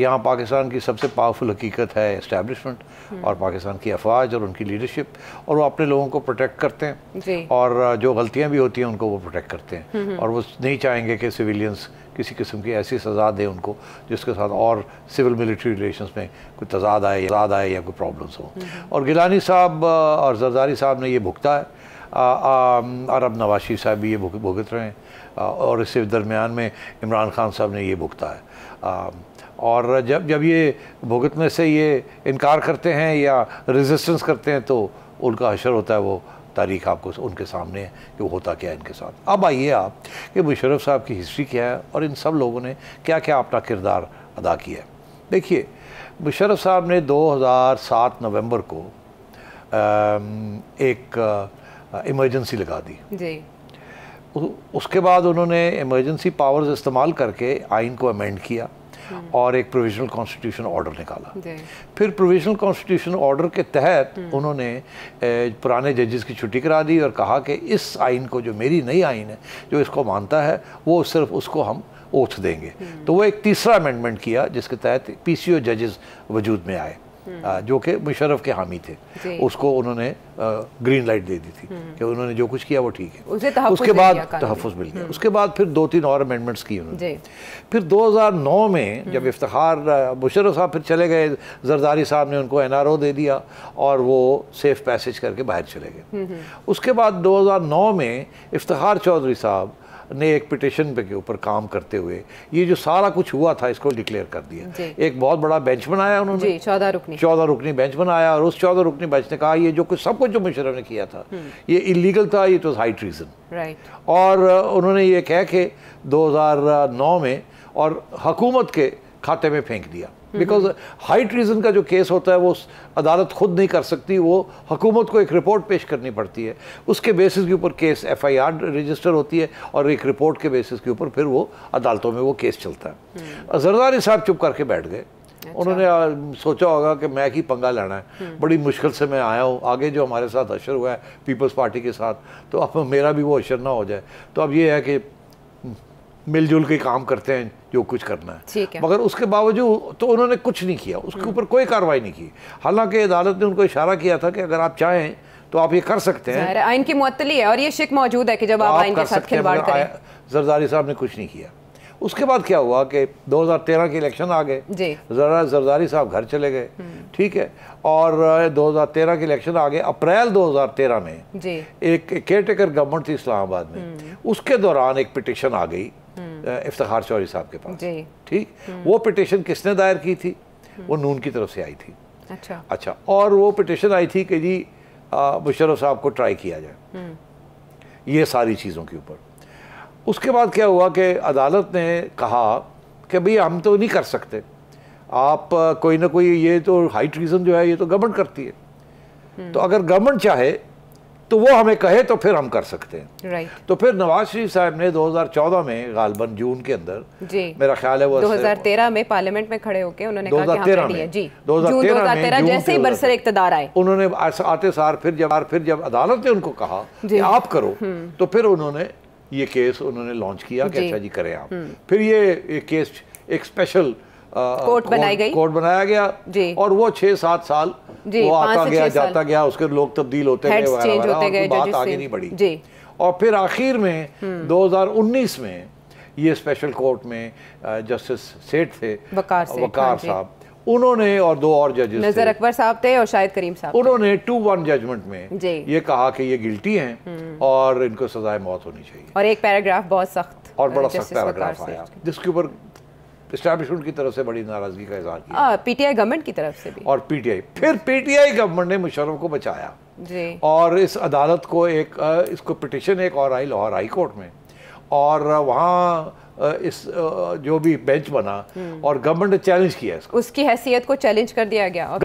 यहाँ पाकिस्तान की सबसे पावरफुल हकीकत है इस्टेबलिशमेंट हम्म। और पाकिस्तान की अफवाज और उनकी लीडरशिप और वो अपने लोगों को प्रोटेक्ट करते हैं और जो गलतियाँ भी होती हैं उनको वो प्रोटेक्ट करते हैं हम्म, हम्म। और वो नहीं चाहेंगे कि सिविलियंस किसी किस्म की ऐसी सज़ा दें उनको जिसके साथ और सिविल मिलिट्री रिलेशन में कोई तजाद आए तजाद आए या कोई प्रॉब्लम्स हो और गिलानी साहब और जरदारी साहब ने ये भुगता है अरब नवाशी साहब भी ये भुगत रहे हैं और इस दरमियान में इमरान खान साहब ने ये भुगता है आ, और जब जब ये भुगतने से ये इनकार करते हैं या रेजिस्टेंस करते हैं तो उनका अशर होता है वो तारीख आपको उनके सामने है कि वो होता क्या है इनके साथ अब आइए आप कि मुशरफ साहब की हिस्ट्री क्या है और इन सब लोगों ने क्या क्या अपना किरदार अदा किया है देखिए मुशरफ साहब ने 2007 नवंबर को एक इमरजेंसी लगा दी जी उसके बाद उन्होंने इमरजेंसी पावर्स इस्तेमाल करके आइन को अमेंड किया हम्म। और एक प्रोविजनल कॉन्स्टिट्यूशन ऑर्डर निकाला फिर प्रोविजनल कॉन्स्टिट्यूशन ऑर्डर के तहत हम्म। उन्होंने पुराने जजेस की छुट्टी करा दी और कहा कि इस आइन को जो मेरी नई आइन है जो इसको मानता है वो सिर्फ उसको हम ओथ देंगे हम्म। तो वो एक तीसरा अमेंडमेंट किया जिसके तहत पीसीओ जजेस वजूद में आए जो कि मुशरफ के हामी थे उसको उन्होंने ग्रीन लाइट दे दी थी हम्म। कि उन्होंने जो कुछ किया वो ठीक है उसके बाद तहफ़ मिल गया हम्म। उसके बाद फिर दो तीन और अमेंडमेंट्स की उन्होंने फिर 2009 में जब हम्म। इफ्तार मुशरफ साहब फिर चले गए जरदारी साहब ने उनको एन दे दिया और वो सेफ पैसेज करके बाहर चले गए उसके बाद दो में इफ्तार चौधरी साहब ने एक पिटिशन के ऊपर काम करते हुए ये जो सारा कुछ हुआ था इसको डिक्लेयर कर दिया एक बहुत बड़ा बेंच बनाया उन्होंने चौदह रुकनी चौदह रुकनी बेंच बनाया और उस चौदह रुकनी बेंच ने कहा ये जो कुछ सब कुछ जो मुशरफ ने किया था हम्म। ये इलीगल था ये तो हाई ट्रीजन और उन्होंने ये कह के दो में और हकूमत के खाते में फेंक दिया बिकॉज हाई ट्रीजन का जो केस होता है वो अदालत खुद नहीं कर सकती वो हुकूमत को एक रिपोर्ट पेश करनी पड़ती है उसके बेसिस के ऊपर case F I R register होती है और एक रिपोर्ट के बेसिस के ऊपर फिर वो अदालतों में वो केस चलता है हम्म। जरदारी साहब चुप करके बैठ गए अच्छा। उन्होंने सोचा होगा कि मैं ही पंगा लेना है हम्म। बड़ी मुश्किल से मैं आया हूँ आगे जो हमारे साथ अशर हुआ है पीपल्स पार्टी के साथ तो अब मेरा भी वो अशर ना हो जाए तो अब ये है कि मिलजुल के काम करते हैं जो कुछ करना है मगर उसके बावजूद तो उन्होंने कुछ नहीं किया उसके ऊपर कोई कार्रवाई नहीं की हालांकि अदालत ने उनको इशारा किया था कि अगर आप चाहें तो आप ये कर सकते हैं आइन की मुअतली है और ये शिक मौजूद है कि जब तो आप, आइन के साथ खिलवाड़ करें जरदारी साहब ने कुछ नहीं किया उसके बाद क्या हुआ कि 2013 के इलेक्शन आ गए जरदारी साहब घर चले गए हम्म। ठीक है और 2013 के इलेक्शन आ गए अप्रैल 2013 में एक केयर टेकर गवर्नमेंट थी इस्लामाबाद में हम्म। उसके दौरान एक पिटिशन आ गई इफ्तार चौधरी साहब के पास ठीक हम्म। वो पिटिशन किसने दायर की थी हम्म। वो नून की तरफ से आई थी अच्छा अच्छा और वो पिटिशन आई थी कि जी मुशरफ साहब को ट्राई किया जाए हम्म। ये सारी चीज़ों के ऊपर उसके बाद क्या हुआ कि अदालत ने कहा कि भाई हम तो नहीं कर सकते आप कोई ना कोई ये तो हाई ट्रीज़न जो है ये तो गवर्नमेंट करती है तो अगर गवर्नमेंट चाहे तो वो हमें कहे तो फिर हम कर सकते हैं right. तो फिर नवाज शरीफ साहब ने 2014 में गालबन जून के अंदर जी मेरा ख्याल है वो 2013 में पार्लियामेंट में खड़े होकर उन्होंने तेरह में जी हजार तेरह जैसे ही बरसर इकतदार आए उन्होंने आते सार फिर जब फिर जब अदालत ने उनको कहा कि आप करो हम्म। तो फिर उन्होंने ये केस उन्होंने लॉन्च किया कि अच्छा जी करें आप हम्म। फिर ये केस एक स्पेशल कोर्ट बनाई गई कोर्ट बनाया गया जी और वो छह सात साल जी, वो आता गया जाता गया उसके लोग तब्दील होते गए बात आगे नहीं बढ़ी जी और फिर आखिर में 2019 हम्म। में ये स्पेशल कोर्ट में जस्टिस सेठ थे वकार, हाँ वकार साहब उन्होंने और दो और जजेस नजर अकबर साहब थे और शायद करीम साहब उन्होंने टू वन जजमेंट में ये कहा कि ये गिल्टी हैं हम्म। और इनको सजाए मौत होनी चाहिए और एक पैराग्राफ बहुत सख्त और बड़ा सख्त पैराग्राफ आया जिसके ऊपर इस्टेब्लिशमेंट की तरफ से बड़ी नाराज़गी का इजहार किया पीटीआई गवर्नमेंट की तरफ से भी और पीटीआई फिर पीटीआई गवर्नमेंट ने मुशर्रफ को बचाया जी। और इस अदालत को एक इसको पिटिशन एक और आई लाहौर हाई कोर्ट में और वहाँ इस जो भी बेंच बना हम्म। और गवर्नमेंट ने चैलेंज किया इसको उसकी हैसियत को चैलेंज कर दिया गया